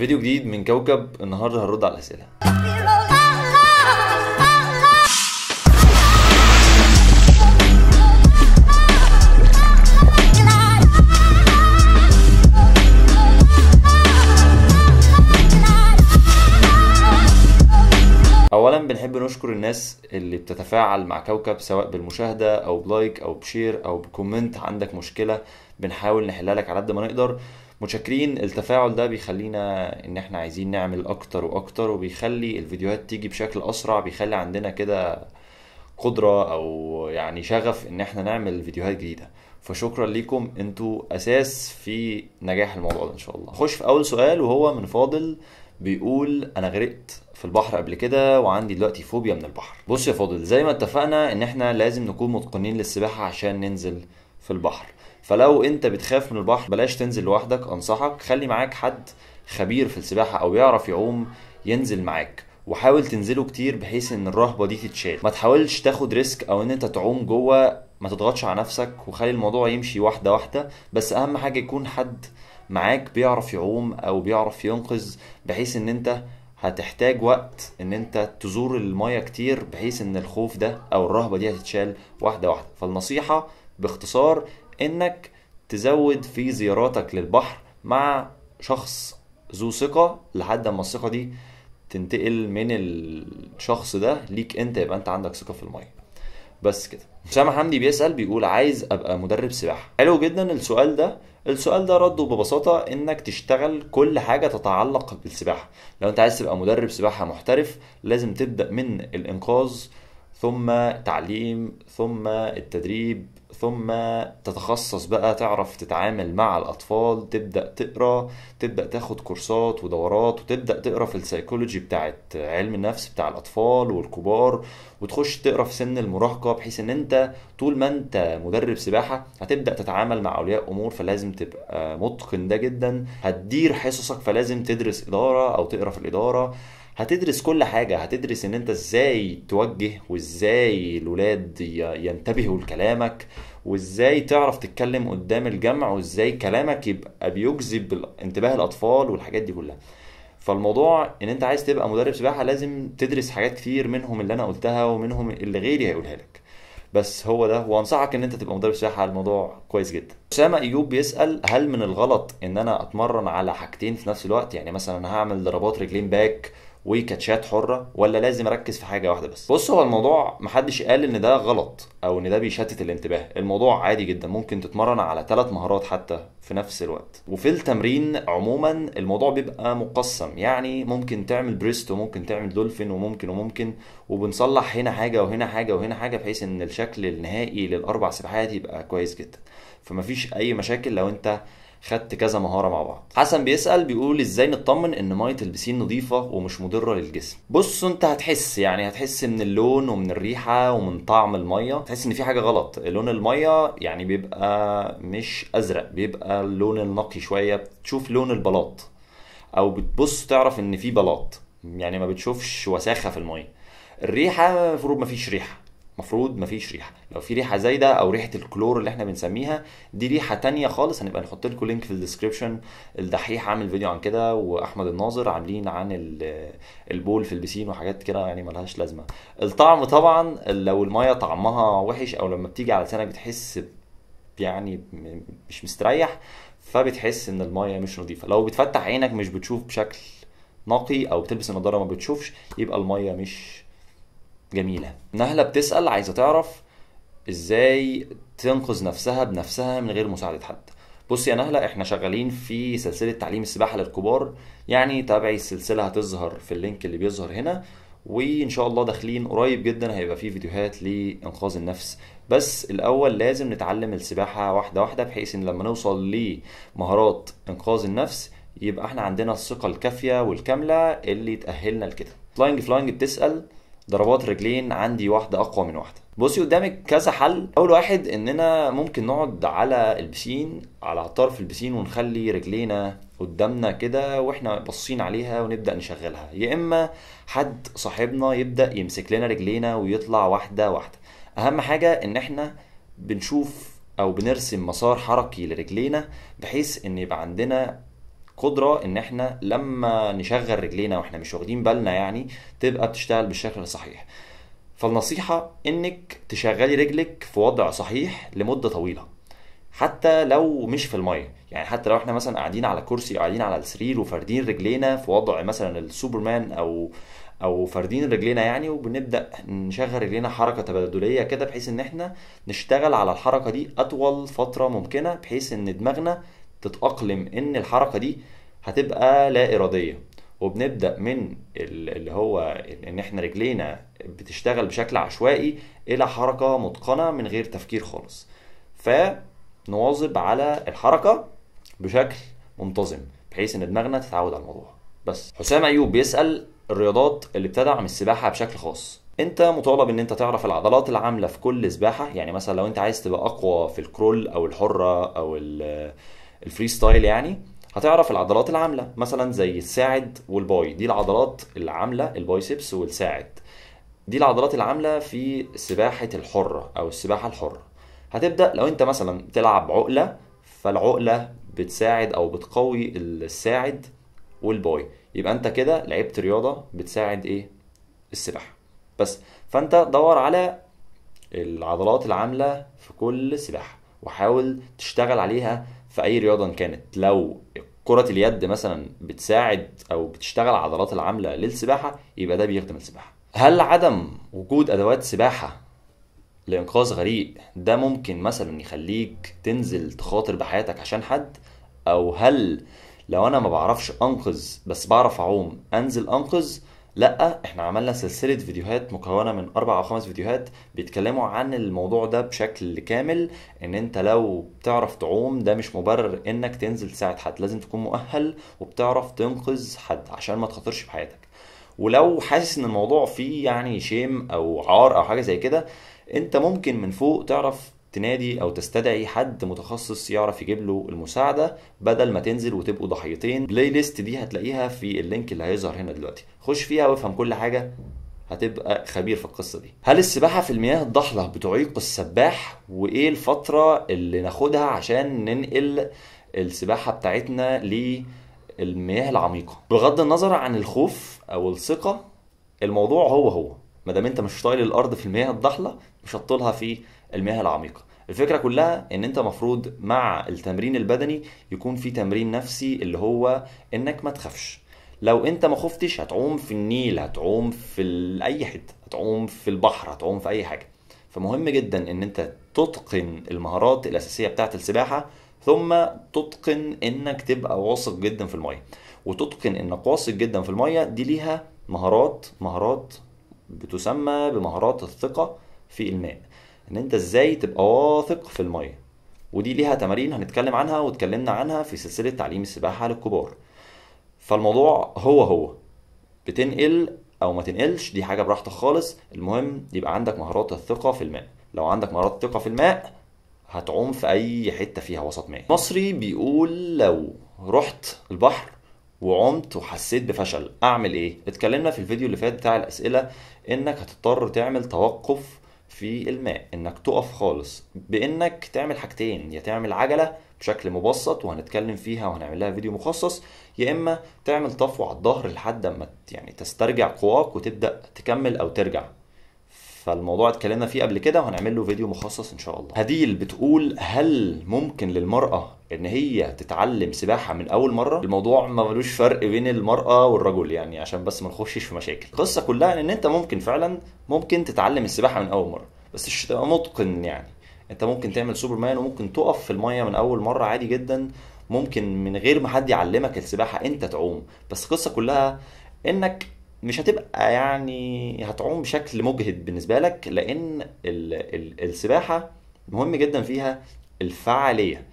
فيديو جديد من كوكب النهارده هنرد على الاسئله اولا بنحب نشكر الناس اللي بتتفاعل مع كوكب سواء بالمشاهده او بلايك او بشير او بكومنت عندك مشكله بنحاول نحلها لك على قد ما نقدر متشكرين التفاعل ده بيخلينا ان احنا عايزين نعمل اكتر واكتر وبيخلي الفيديوهات تيجي بشكل اسرع بيخلي عندنا كده قدرة او يعني شغف ان احنا نعمل فيديوهات جديدة فشكرا ليكم انتوا اساس في نجاح الموضوع ده ان شاء الله خش في اول سؤال وهو من فاضل بيقول انا غرقت في البحر قبل كده وعندي دلوقتي فوبيا من البحر بص يا فاضل زي ما اتفقنا ان احنا لازم نكون متقنين للسباحة عشان ننزل في البحر فلو انت بتخاف من البحر بلاش تنزل لوحدك انصحك خلي معاك حد خبير في السباحه او يعرف يعوم ينزل معاك وحاول تنزله كتير بحيث ان الرهبه دي تتشال ما تحاولش تاخد ريسك او ان انت تعوم جوه ما تضغطش على نفسك وخلي الموضوع يمشي واحده واحده بس اهم حاجه يكون حد معاك بيعرف يعوم او بيعرف ينقذ بحيث ان انت هتحتاج وقت ان انت تزور المايه كتير بحيث ان الخوف ده او الرهبه دي هتتشال واحده واحده فالنصيحه باختصار انك تزود في زياراتك للبحر مع شخص ذو ثقة لحد ما الثقة دي تنتقل من الشخص ده ليك انت يبقى انت عندك ثقة في المية بس كده اسامة حمدي بيسأل بيقول عايز ابقى مدرب سباحة حلو جدا السؤال ده السؤال ده رده ببساطة انك تشتغل كل حاجة تتعلق بالسباحة لو انت عايز تبقى مدرب سباحة محترف لازم تبدأ من الانقاذ ثم تعليم ثم التدريب ثم تتخصص بقى تعرف تتعامل مع الأطفال تبدأ تقرأ تبدأ تاخد كورسات ودورات وتبدأ تقرأ في السيكولوجي بتاعت علم النفس بتاع الأطفال والكبار وتخش تقرأ في سن المراهقة بحيث إن أنت طول ما أنت مدرب سباحة هتبدأ تتعامل مع أولياء أمور فلازم تبقى متقن ده جدا هتدير حصصك فلازم تدرس إدارة أو تقرأ في الإدارة هتدرس كل حاجة هتدرس ان انت ازاي توجه وازاي الولاد ينتبهوا لكلامك وازاي تعرف تتكلم قدام الجمع وازاي كلامك يبقى بيجذب انتباه الاطفال والحاجات دي كلها فالموضوع ان انت عايز تبقى مدرب سباحة لازم تدرس حاجات كتير منهم اللي انا قلتها ومنهم اللي غيري هيقولها لك بس هو ده وانصحك ان انت تبقى مدرب سباحه الموضوع كويس جدا اسامه ايوب بيسال هل من الغلط ان انا اتمرن على حاجتين في نفس الوقت يعني مثلا هعمل ضربات رجلين باك وكاتشات حره ولا لازم اركز في حاجه واحده بس بص هو الموضوع محدش قال ان ده غلط او ان ده بيشتت الانتباه الموضوع عادي جدا ممكن تتمرن على ثلاث مهارات حتى في نفس الوقت وفي التمرين عموما الموضوع بيبقى مقسم يعني ممكن تعمل بريست وممكن تعمل دولفين وممكن وممكن وبنصلح هنا حاجه وهنا حاجه وهنا حاجه بحيث ان الشكل النهائي للاربع سباحات يبقى كويس جدا فمفيش اي مشاكل لو انت خدت كذا مهاره مع بعض حسن بيسال بيقول ازاي نطمن ان ميه البسين نظيفه ومش مضره للجسم بص انت هتحس يعني هتحس من اللون ومن الريحه ومن طعم الميه تحس ان في حاجه غلط لون الميه يعني بيبقى مش ازرق بيبقى اللون النقي شويه بتشوف لون البلاط او بتبص تعرف ان في بلاط يعني ما بتشوفش وساخه في الميه الريحه المفروض ما فيش ريحه مفروض مفيش ريحه لو في ريحه زايده او ريحه الكلور اللي احنا بنسميها دي ريحه تانية خالص هنبقى نحط لكم لينك في الديسكربشن الدحيح عامل فيديو عن كده واحمد الناظر عاملين عن البول في البسين وحاجات كده يعني ملهاش لازمه الطعم طبعا لو الميه طعمها وحش او لما بتيجي على لسانك بتحس يعني مش مستريح فبتحس ان الميه مش نظيفه لو بتفتح عينك مش بتشوف بشكل نقي او بتلبس النضاره ما بتشوفش يبقى الميه مش جميله نهله بتسال عايزه تعرف ازاي تنقذ نفسها بنفسها من غير مساعده حد بص يا نهله احنا شغالين في سلسله تعليم السباحه للكبار يعني تابعي السلسله هتظهر في اللينك اللي بيظهر هنا وان شاء الله داخلين قريب جدا هيبقى فيه فيديوهات لانقاذ النفس بس الاول لازم نتعلم السباحه واحده واحده بحيث ان لما نوصل لمهارات انقاذ النفس يبقى احنا عندنا الثقه الكافيه والكامله اللي تاهلنا لكده فلاينج فلاينج بتسال ضربات رجلين عندي واحده اقوى من واحده بصي قدامك كذا حل اول واحد اننا ممكن نقعد على البسين على طرف البسين ونخلي رجلينا قدامنا كده واحنا باصين عليها ونبدا نشغلها يا اما حد صاحبنا يبدا يمسك لنا رجلينا ويطلع واحده واحده اهم حاجه ان احنا بنشوف او بنرسم مسار حركي لرجلينا بحيث ان يبقى عندنا قدره ان احنا لما نشغل رجلينا واحنا مش واخدين بالنا يعني تبقى بتشتغل بالشكل الصحيح فالنصيحه انك تشغلي رجلك في وضع صحيح لمده طويله حتى لو مش في الميه يعني حتى لو احنا مثلا قاعدين على كرسي قاعدين على السرير وفاردين رجلينا في وضع مثلا السوبرمان او او فاردين رجلينا يعني وبنبدا نشغل رجلينا حركه تبادليه كده بحيث ان احنا نشتغل على الحركه دي اطول فتره ممكنه بحيث ان دماغنا تتأقلم إن الحركة دي هتبقى لا إرادية وبنبدأ من اللي هو إن إحنا رجلينا بتشتغل بشكل عشوائي إلى حركة متقنة من غير تفكير خالص فنواظب على الحركة بشكل منتظم بحيث إن دماغنا تتعود على الموضوع بس حسام أيوب بيسأل الرياضات اللي بتدعم السباحة بشكل خاص انت مطالب ان انت تعرف العضلات العامله في كل سباحه يعني مثلا لو انت عايز تبقى اقوى في الكرول او الحره او الفري ستايل يعني هتعرف العضلات العامله مثلا زي الساعد والباي دي العضلات العامله البايسبس والساعد دي العضلات العامله في سباحه الحره او السباحه الحره هتبدا لو انت مثلا تلعب عقله فالعقله بتساعد او بتقوي الساعد والباي يبقى انت كده لعبت رياضه بتساعد ايه السباحه بس فانت دور على العضلات العامله في كل سباحه وحاول تشتغل عليها في اي رياضه كانت لو كره اليد مثلا بتساعد او بتشتغل عضلات العامله للسباحه يبقى ده بيخدم السباحه هل عدم وجود ادوات سباحه لانقاذ غريق ده ممكن مثلا يخليك تنزل تخاطر بحياتك عشان حد او هل لو انا ما بعرفش انقذ بس بعرف اعوم انزل انقذ لا احنا عملنا سلسله فيديوهات مكونه من اربع او خمس فيديوهات بيتكلموا عن الموضوع ده بشكل كامل ان انت لو بتعرف تعوم ده مش مبرر انك تنزل تساعد حد لازم تكون مؤهل وبتعرف تنقذ حد عشان ما تخاطرش بحياتك ولو حاسس ان الموضوع فيه يعني شيم او عار او حاجه زي كده انت ممكن من فوق تعرف تنادي او تستدعي حد متخصص يعرف يجيب له المساعده بدل ما تنزل وتبقوا ضحيتين بلاي ليست دي هتلاقيها في اللينك اللي هيظهر هنا دلوقتي خش فيها وافهم كل حاجه هتبقى خبير في القصه دي هل السباحه في المياه الضحله بتعيق السباح وايه الفتره اللي ناخدها عشان ننقل السباحه بتاعتنا للمياه العميقه بغض النظر عن الخوف او الثقه الموضوع هو هو ما دام انت مش طايل الارض في المياه الضحله مش هتطولها في المياه العميقه الفكره كلها ان انت مفروض مع التمرين البدني يكون في تمرين نفسي اللي هو انك ما تخافش لو انت ما خفتش هتعوم في النيل هتعوم في اي حته هتعوم في البحر هتعوم في اي حاجه فمهم جدا ان انت تتقن المهارات الاساسيه بتاعه السباحه ثم تتقن انك تبقى واثق جدا في الميه وتتقن انك واثق جدا في الميه دي ليها مهارات مهارات بتسمى بمهارات الثقه في الماء ان انت ازاي تبقى واثق في الميه ودي ليها تمارين هنتكلم عنها واتكلمنا عنها في سلسله تعليم السباحه للكبار فالموضوع هو هو بتنقل او ما تنقلش دي حاجه براحتك خالص المهم يبقى عندك مهارات الثقه في الماء لو عندك مهارات الثقه في الماء هتعوم في اي حته فيها وسط ماء مصري بيقول لو رحت البحر وعمت وحسيت بفشل اعمل ايه اتكلمنا في الفيديو اللي فات بتاع الاسئله انك هتضطر تعمل توقف في الماء انك تقف خالص بانك تعمل حاجتين يا تعمل عجله بشكل مبسط وهنتكلم فيها وهنعمل لها فيديو مخصص يا اما تعمل طفو على الظهر لحد ما يعني تسترجع قواك وتبدا تكمل او ترجع فالموضوع اتكلمنا فيه قبل كده وهنعمل له فيديو مخصص ان شاء الله هديل بتقول هل ممكن للمرأة ان هي تتعلم سباحه من اول مره الموضوع ما ملوش فرق بين المراه والرجل يعني عشان بس ما نخشش في مشاكل القصه كلها ان انت ممكن فعلا ممكن تتعلم السباحه من اول مره بس مش تبقى متقن يعني انت ممكن تعمل سوبرمان وممكن تقف في الميه من اول مره عادي جدا ممكن من غير ما حد يعلمك السباحه انت تعوم بس القصه كلها انك مش هتبقى يعني هتعوم بشكل مجهد بالنسبه لك لان الـ الـ السباحه مهم جدا فيها الفعاليه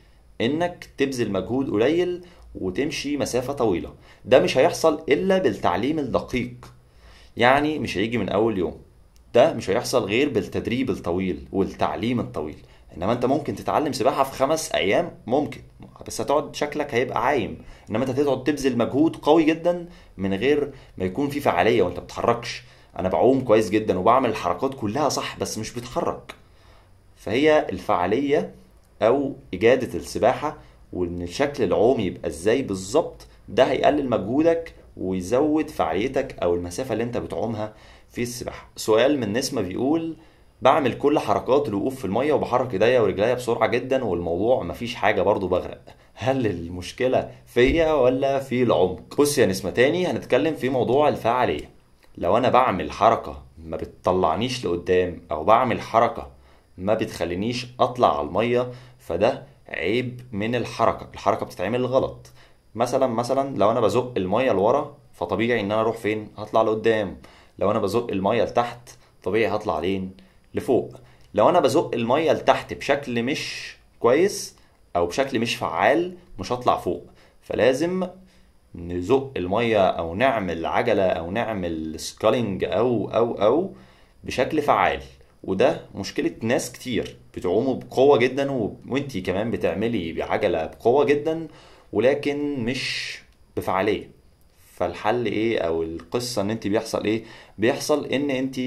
انك تبذل مجهود قليل وتمشي مسافه طويله ده مش هيحصل الا بالتعليم الدقيق يعني مش هيجي من اول يوم ده مش هيحصل غير بالتدريب الطويل والتعليم الطويل انما انت ممكن تتعلم سباحه في خمس ايام ممكن بس هتقعد شكلك هيبقى عايم انما انت هتقعد تبذل مجهود قوي جدا من غير ما يكون في فعاليه وانت بتتحركش انا بعوم كويس جدا وبعمل الحركات كلها صح بس مش بتحرك فهي الفعاليه او اجاده السباحه وان شكل العوم يبقى ازاي بالظبط ده هيقلل مجهودك ويزود فعاليتك او المسافه اللي انت بتعومها في السباحه سؤال من نسمه بيقول بعمل كل حركات الوقوف في الميه وبحرك ايديا ورجليا بسرعه جدا والموضوع مفيش حاجه برضو بغرق هل المشكله فيا ولا في العمق بص يا نسمه تاني هنتكلم في موضوع الفعاليه لو انا بعمل حركه ما بتطلعنيش لقدام او بعمل حركه ما بتخلينيش اطلع على الميه فده عيب من الحركه الحركه بتتعمل غلط مثلا مثلا لو انا بزق الميه لورا فطبيعي ان انا اروح فين هطلع لقدام لو انا بزق الميه لتحت طبيعي هطلع لين لفوق لو انا بزق الميه لتحت بشكل مش كويس او بشكل مش فعال مش هطلع فوق فلازم نزق الميه او نعمل عجله او نعمل سكالينج او او او بشكل فعال وده مشكله ناس كتير بتعوموا بقوه جدا وانتي كمان بتعملي بعجله بقوه جدا ولكن مش بفعاليه فالحل ايه او القصه ان انت بيحصل ايه بيحصل ان انت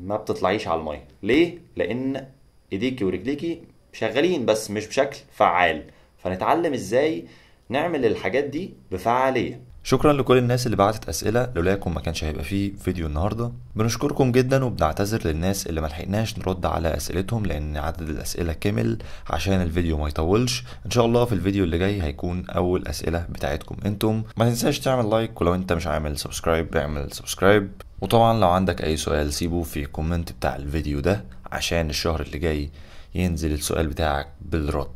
ما بتطلعيش على الميه ليه لان ايديكي ورجليكي شغالين بس مش بشكل فعال فنتعلم ازاي نعمل الحاجات دي بفعاليه شكرا لكل الناس اللي بعتت اسئله لولاكم ما كانش هيبقى فيه فيديو النهارده بنشكركم جدا وبنعتذر للناس اللي ما لحقناش نرد على اسئلتهم لان عدد الاسئله كمل عشان الفيديو ما يطولش ان شاء الله في الفيديو اللي جاي هيكون اول اسئله بتاعتكم انتم ما تنساش تعمل لايك ولو انت مش عامل سبسكرايب اعمل سبسكرايب وطبعا لو عندك اي سؤال سيبه في كومنت بتاع الفيديو ده عشان الشهر اللي جاي ينزل السؤال بتاعك بالرد